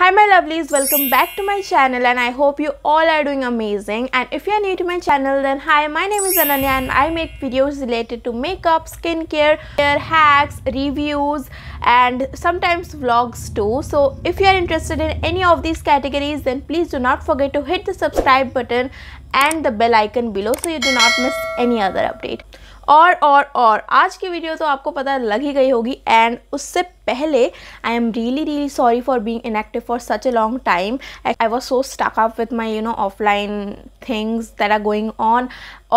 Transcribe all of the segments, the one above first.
Hi my lovelies, welcome back to my channel and I hope you all are doing amazing and if you are new to my channel then hi my name is Ananya and I make videos related to makeup, skincare, hair hacks, reviews and sometimes vlogs too. So if you are interested in any of these categories then please do not forget to hit the subscribe button and the bell icon below so you do not miss any other update. और और और आज की video तो आपको पता लग ही गई होगी एंड उससे पहले I am really really sorry for being inactive for such a long time I was so stuck up with my you know offline things there are going on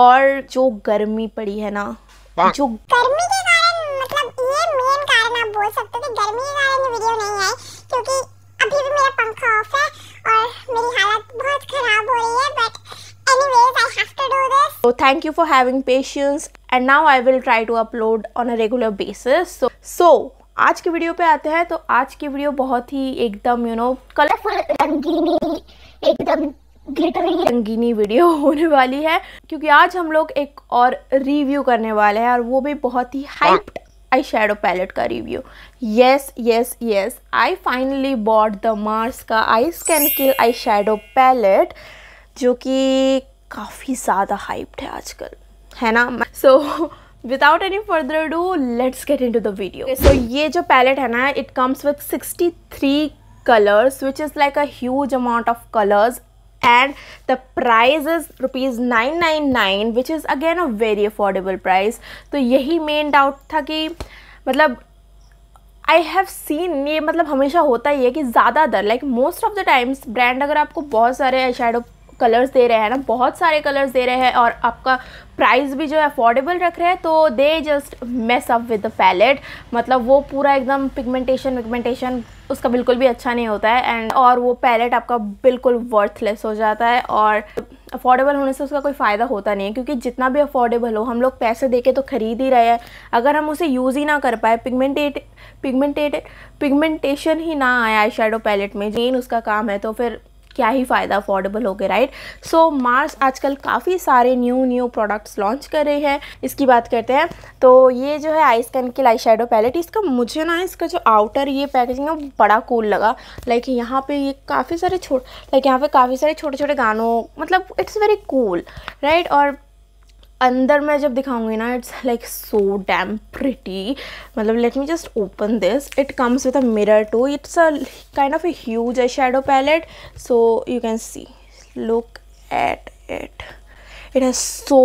और जो गर्मी पड़ी है ना हाँ। जो गर्मी के कारण मतलब ये मेन कारण आप बोल सकते हो कि गर्मी के कारण ये वीडियो नहीं है क्योंकि अभी भी मेरा पंखा ऑफ है और मेरी हालत बहुत खराब हो रही है but anyways I have to do this so thank you for having patience and now I will try to upload on a regular basis so so आज की वीडियो पे आते हैं तो आज की वीडियो बहुत ही एकदम यू नो कलरफुल रंगीनी एकदम रंगीनी वीडियो होने वाली है क्योंकि आज हम लोग एक और रिव्यू करने वाले हैं और वो भी बहुत ही हाइप्ड आई शेडो पैलेट का review yes yes yes I finally bought the Mars का eye scan kill eye shadow palette जो कि काफ़ी ज़्यादा हाइप्ड है आजकल है ना so without any further do let's get into the video so ये जो पैलेट है ना it comes with sixty three colours which is like a huge amount of colours and the price is rupees nine nine nine which is again a very affordable price तो यही main doubt था कि मतलब I have seen ये मतलब हमेशा होता ही है कि ज़्यादातर like most of the times brand अगर आपको बहुत सारे आई शेडो कलर्स दे रहे हैं ना बहुत सारे कलर्स दे रहे हैं और आपका प्राइस भी जो है अफोर्डेबल रख रहे हैं तो they just mess up with the palette मतलब वो पूरा एकदम पिगमेंटेशन विगमेंटेशन उसका बिल्कुल भी अच्छा नहीं होता है एंड और वो पैलेट आपका बिल्कुल वर्थलेस हो जाता है और अफोर्डेबल होने से उसका कोई फ़ायदा होता नहीं है क्योंकि जितना भी अफोर्डेबल हो हम लोग पैसे दे के तो ख़रीद ही रहे हैं अगर हम उसे यूज़ ही ना कर पाए पिगमेंटेट पिगमेंटेटेड पिगमेंटेशन ही ना आया आई पैलेट में जेन उसका काम है तो फिर क्या ही फ़ायदा अफोर्डेबल हो गया राइट सो मार्स आजकल काफ़ी सारे न्यू न्यू प्रोडक्ट्स लॉन्च कर रहे हैं इसकी बात करते हैं तो ये जो है आई स्कैन की लाई शेडो पैलेट इसका मुझे ना इसका जो आउटर ये पैकेजिंग है बड़ा कूल लगा लाइक यहाँ पे ये काफ़ी सारे छोटे लाइक यहाँ पे काफ़ी सारे छोटे छोटे गानों मतलब इट्स वेरी कूल राइट और अंदर मैं जब दिखाऊंगी ना it's like so damn pretty मतलब let me just open this it comes with a mirror too it's a kind of a huge uh shadow palette so you can see look at it it has so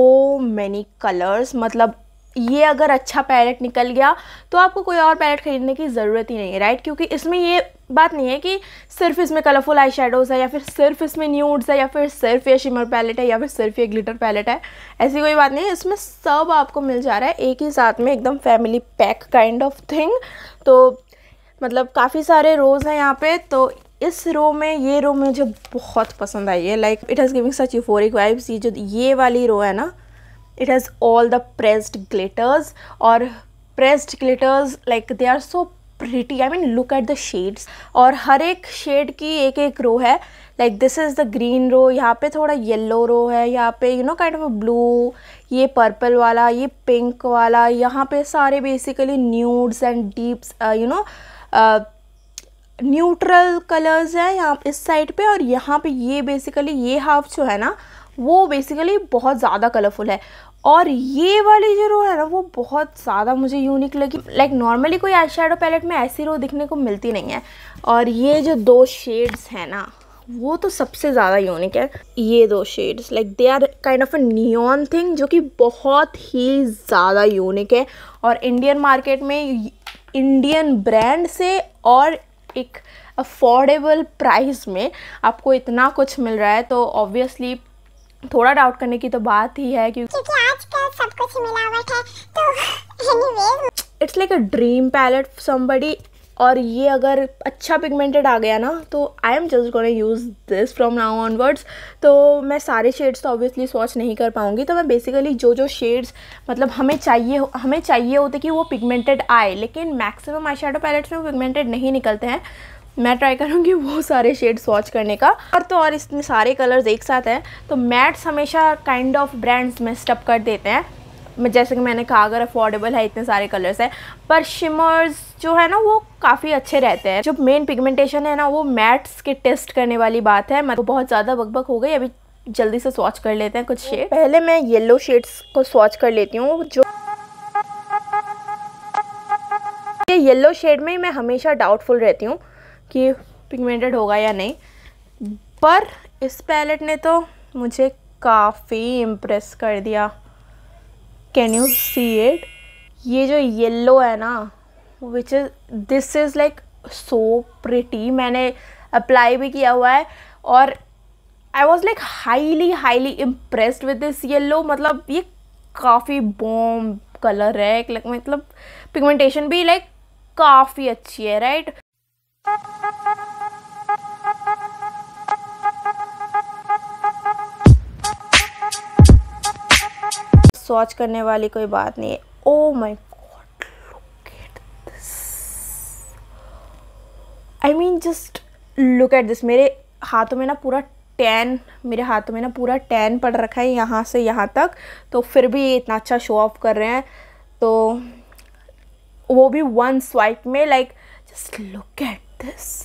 many colours मतलब ये अगर अच्छा palette निकल गया तो आपको कोई और पैलेट ख़रीदने की ज़रूरत ही नहीं है राइट क्योंकि इसमें ये बात नहीं है कि सिर्फ इसमें कलरफुल आई शेडोज़ है या फिर सिर्फ इसमें न्यूड्स है या फिर सिर्फ ये शिमर पैलेट है या फिर सिर्फ ये ग्लिटर पैलेट है ऐसी कोई बात नहीं है इसमें सब आपको मिल जा रहा है एक ही साथ में एकदम family pack kind of thing तो मतलब काफ़ी सारे रोज़ हैं यहाँ पे तो इस रो में ये रो मुझे बहुत पसंद आई है like it has giving such you euphoric vibes ये जो ये वाली रो है ना it has all the pressed glitters or pressed glitters like they are so pretty i mean look at the shades aur har ek shade ki ek ek row hai like this is the green row यहाँ pe thoda yellow row hai यहाँ pe you know kind of a blue ye purple wala ye pink wala यहाँ pe sare basically nudes and deeps uh, you know uh, neutral colours है यहाँ इस side पे और यहाँ पे ये बेसिकली ये हाफ जो है ना वो बेसिकली बहुत ज़्यादा कलरफुल है और ये वाली जो रो है ना वो बहुत ज़्यादा मुझे यूनिक लगी लाइक नॉर्मली कोई आई पैलेट में ऐसी रो दिखने को मिलती नहीं है और ये जो दो शेड्स हैं ना वो तो सबसे ज़्यादा यूनिक है ये दो shades like they are kind of a neon thing जो कि बहुत ही ज़्यादा यूनिक है और इंडियन मार्केट में इंडियन ब्रांड से और एक अफोर्डेबल प्राइस में आपको इतना कुछ मिल रहा है तो ऑब्वियसली थोड़ा डाउट करने की तो बात ही है क्योंकि सब कुछ मिलावट है तो anyways it's like a dream palette somebody और ये अगर अच्छा पिगमेंटेड आ गया ना तो I am just gonna use this from now onwards तो मैं सारे शेड्स तो ऑब्वियसली स्वॉच नहीं कर पाऊँगी तो मैं बेसिकली जो जो शेड्स मतलब हमें चाहिए हमें चाहिए होते कि वो पिगमेंटेड आए लेकिन मैक्सिमम आई शेडो पैलेट्स में पिगमेंटेड नहीं निकलते हैं मैं ट्राई करूँगी वो सारे शेड वॉच करने का और तो और इसमें सारे कलर्स एक साथ हैं तो मैट्स हमेशा काइंड ऑफ ब्रांड्स में स्टप कर देते हैं जैसे कि मैंने कहा अगर अफोर्डेबल है इतने सारे कलर्स हैं पर शिमर्स जो है ना वो काफ़ी अच्छे रहते हैं जो मेन पिगमेंटेशन है ना वो मैट्स के टेस्ट करने वाली बात है मतलब बहुत ज़्यादा बकबक हो गई अभी जल्दी से स्वॉच कर लेते हैं कुछ शेड तो पहले मैं येलो शेड्स को स्वॉच कर लेती हूँ जो ये येलो शेड में ही मैं हमेशा डाउटफुल रहती हूँ कि पिगमेंटेड होगा या नहीं पर इस पैलेट ने तो मुझे काफ़ी इम्प्रेस कर दिया कैन यू सी इट ये जो येल्लो है ना which is this is like so pretty मैंने अप्लाई भी किया हुआ है और I was like highly highly impressed with this yellow मतलब ये काफ़ी बॉम कलर है मतलब पिगमेंटेशन भी लाइक काफ़ी अच्छी है राइट सोच करने वाली कोई बात नहीं है oh my god look at this I mean just look at this मेरे हाथों में ना पूरा टैन मेरे हाथों में ना पूरा टैन पड़ रखा है यहाँ से यहाँ तक तो फिर भी इतना अच्छा शो ऑफ कर रहे हैं तो वो भी वन स्वाइप में like just look at this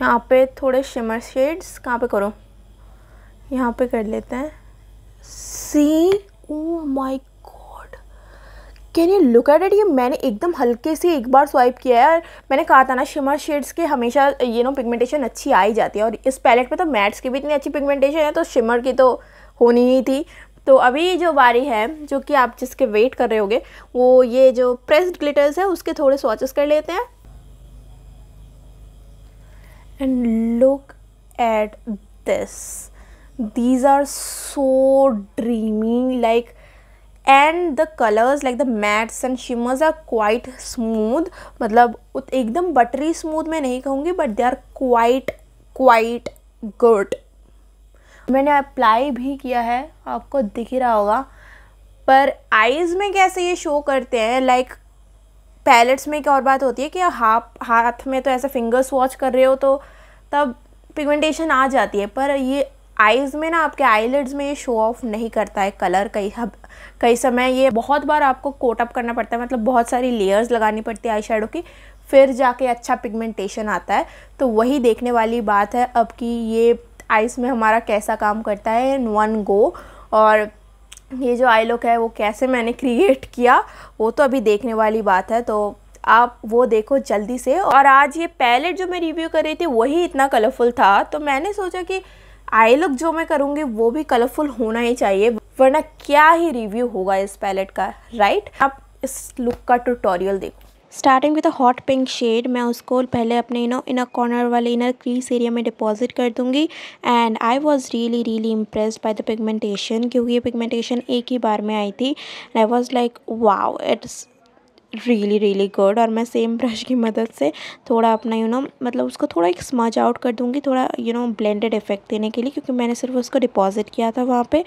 यहाँ पे थोड़े शिमर शेड्स कहाँ पे करो यहाँ पे कर लेते हैं see oh my god can you look at it ये मैंने एकदम हल्के से एक बार स्वाइप किया है और मैंने कहा था ना शिमर शेड्स के हमेशा ये नो पिगमेंटेशन अच्छी आ ही जाती है और इस पैलेट में तो मैट्स की भी इतनी अच्छी पिगमेंटेशन है तो शिमर की तो होनी ही थी तो अभी जो बारी है जो कि आप जिसके वेट कर रहे होगे वो ये जो प्रेस्ड ग्लिटर्स है उसके थोड़े स्वाचेस कर लेते हैं and look at this these are so dreaming like and the colours like the mattes and shimmers are quite smooth मतलब एकदम बटरी स्मूथ मैं नहीं कहूँगी but they are quite quite good मैंने अप्लाई भी किया है आपको दिख ही रहा होगा पर आईज़ में कैसे ये शो करते हैं लाइक like, पैलेट्स में एक और बात होती है कि हाथ हाथ में तो ऐसे फिंगर्स वॉच कर रहे हो तो तब पिगमेंटेशन आ जाती है पर ये आइज़ में ना आपके आईलेट्स में ये शो ऑफ नहीं करता है कलर कई हब कई समय ये बहुत बार आपको कोट अप करना पड़ता है मतलब बहुत सारी लेयर्स लगानी पड़ती है आई शेडो की फिर जाके अच्छा पिगमेंटेशन आता है तो वही देखने वाली बात है अब कि ये आइज़ में हमारा कैसा काम करता है इन वन गो और ये जो आई लुक है वो कैसे मैंने क्रिएट किया वो तो अभी देखने वाली बात है तो आप वो देखो जल्दी से और आज ये पैलेट जो मैं रिव्यू कर रही थी वही इतना कलरफुल था तो मैंने सोचा कि आई लुक जो मैं करूँगी वो भी कलरफुल होना ही चाहिए वरना क्या ही रिव्यू होगा इस पैलेट का राइट आप इस लुक का ट्यूटोरियल देखो starting with a hot pink shade मैं उसको पहले अपने यू नो इनर कॉर्नर वाले इनर क्रीस एरिया में डिपॉजिट कर दूंगी and I was really really impressed by the pigmentation क्योंकि ये पिगमेंटेशन एक ही बार में आई थी I was like wow it's really really good और मैं सेम ब्रश की मदद से थोड़ा अपना यू नो मतलब उसको थोड़ा एक स्मज आउट कर दूँगी थोड़ा यू नो ब्लेंडेड इफेक्ट देने के लिए क्योंकि मैंने सिर्फ उसको डिपॉजिट किया था वहाँ पे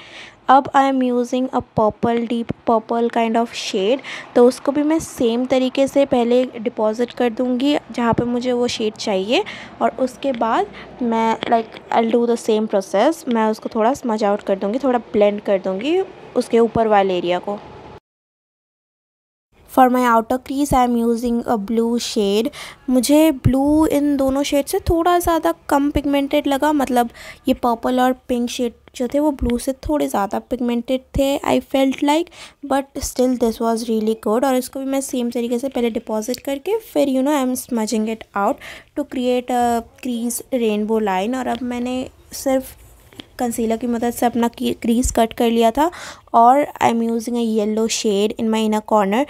अब I am using a purple deep purple kind of shade तो उसको भी मैं सेम तरीके से पहले डिपॉजिट कर दूँगी जहाँ पर मुझे वो शेड चाहिए और उसके बाद मैं like I do the same process मैं उसको थोड़ा स्मज आउट कर दूँगी थोड़ा ब्लेंड कर दूँगी उसके ऊपर वाले एरिया को for my outer crease I am using a blue shade मुझे ब्लू इन दोनों शेड से थोड़ा ज़्यादा कम पिगमेंटेड लगा मतलब ये पर्पल और पिंक शेड जो थे वो ब्लू से थोड़े ज़्यादा पिगमेंटेड थे I felt like but still this was really good और इसको भी मैं सेम तरीके से पहले डिपॉजिट करके फिर you know I am smudging it out to create a crease rainbow line और अब मैंने सिर्फ कंसीलर की मदद से अपना क्रीज कट कर लिया था और I am using a yellow shade in my inner corner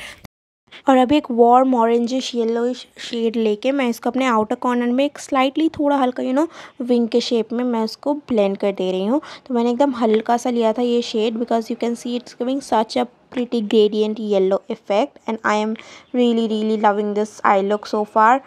और अभी एक वार्म ऑरेंजिश येलो शेड लेके मैं इसको अपने आउटर कॉर्नर में एक स्लाइटली थोड़ा हल्का यू नो विंग के शेप में मैं इसको ब्लेंड कर दे रही हूँ तो मैंने एकदम हल्का सा लिया था ये shade because you can see it's giving such a pretty gradient yellow effect and I am really really loving this I look so far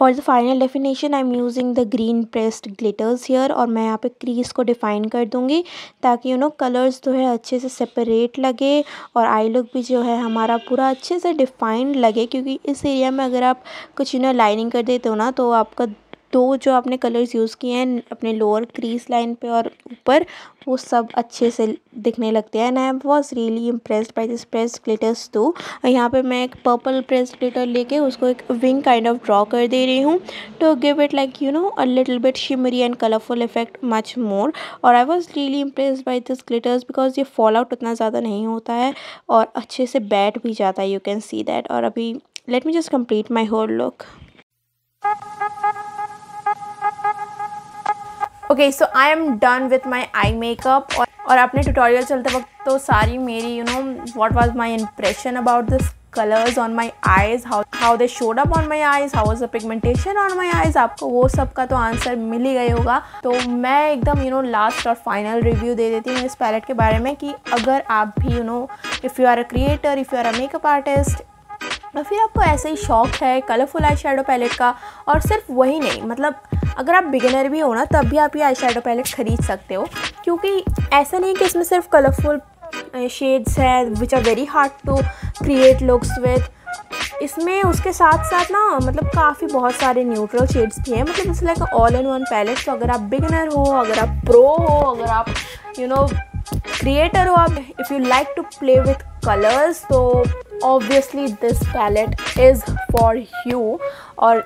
for the final definition I am using the green pressed glitters here और मैं यहाँ पे crease को define कर दूंगी ताकि you know colours जो है अच्छे से सेपरेट लगे और आई लुक भी जो है हमारा पूरा अच्छे से डिफ़ाइंड लगे क्योंकि इस एरिया में अगर आप कुछ यू नो लाइनिंग कर देते हो ना तो आपका दो जो आपने कलर्स यूज़ किए हैं अपने लोअर क्रीज लाइन पे और ऊपर वो सब अच्छे से दिखने लगते हैं and I was really impressed by this press glitters to यहाँ पे मैं एक पर्पल प्रेस ग्लिटर लेके उसको एक विंग काइंड ऑफ ड्रॉ कर दे रही हूँ to give it like you know a little bit shimmery and colourful effect much more और I was really impressed by this glitters because ये फॉल आउट उतना ज़्यादा नहीं होता है और अच्छे से बैठ भी जाता है यू कैन सी दैट और अभी let me just complete my whole look okay so I am done with my eye makeup और अपने ट्यूटोरियल चलते वक्त तो सारी मेरी you know what was my impression about this colours on my eyes how how they showed up on my eyes how is the pigmentation on my eyes आपको वो सब का तो आंसर मिल ही गए होगा तो मैं एकदम यू नो लास्ट और फाइनल रिव्यू दे देती हूँ इस पैलेट के बारे में कि अगर आप भी you know if you are a creator if you are a makeup artist या फिर आपको ऐसे ही शौक है कलरफुल आई शेडो पैलेट का और सिर्फ वही नहीं मतलब अगर आप बिगिनर भी हो ना तब भी आप ये आई पैलेट ख़रीद सकते हो क्योंकि ऐसा नहीं कि इसमें सिर्फ कलरफुल शेड्स है which are very hard to create looks with इसमें उसके साथ साथ ना मतलब काफ़ी बहुत सारे न्यूट्रल शेड्स भी हैं मतलब इस like all in one palette तो अगर आप बिगनर हो अगर आप प्रो हो अगर आप यू नो क्रिएटर हो आप if you like to play with colours तो obviously this palette is for you और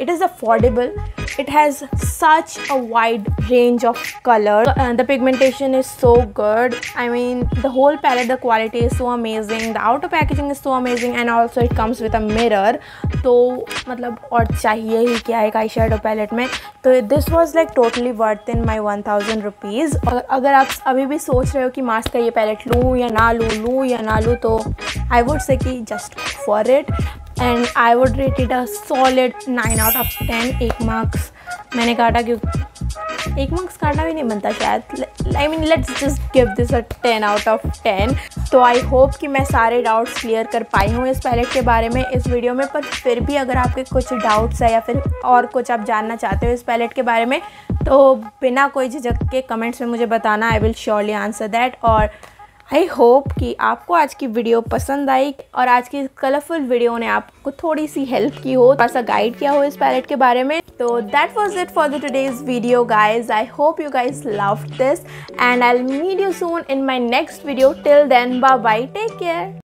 it is affordable It has such a wide range of color and uh, the pigmentation is so good. I mean, the whole palette, the quality is so amazing. The outer packaging is so amazing and also it comes with a mirror. So, मतलब और चाहिए ही क्या है eye shadow palette में So this was like totally worth in my one thousand rupees. Rupees और अगर आप अभी भी सोच रहे हो कि मास्क का ये पैलेट लूँ या ना लूँ लूँ या ना लूँ तो आई वुड से कि just four and I would rate it a solid nine out of ten एक मार्क्स मैंने काटा क्यों एक मार्क्स काटना भी नहीं बनता शायद I mean let's just give this a ten out of ten तो आई होप कि मैं सारे डाउट्स क्लियर कर पाई हूँ इस पैलेट के बारे में इस वीडियो में पर फिर भी अगर आपके कुछ डाउट्स है या फिर और कुछ आप जानना चाहते हो इस पैलेट के बारे में तो बिना कोई झिझक के कमेंट्स में मुझे बताना I will surely answer that और आई होप कि आपको आज की वीडियो पसंद आई और आज की कलरफुल वीडियो ने आपको थोड़ी सी हेल्प की हो थोड़ा सा गाइड किया हो इस पैलेट के बारे में तो that was it for the today's video guys I hope you guys love this and I meet you soon in my next video till then bye take care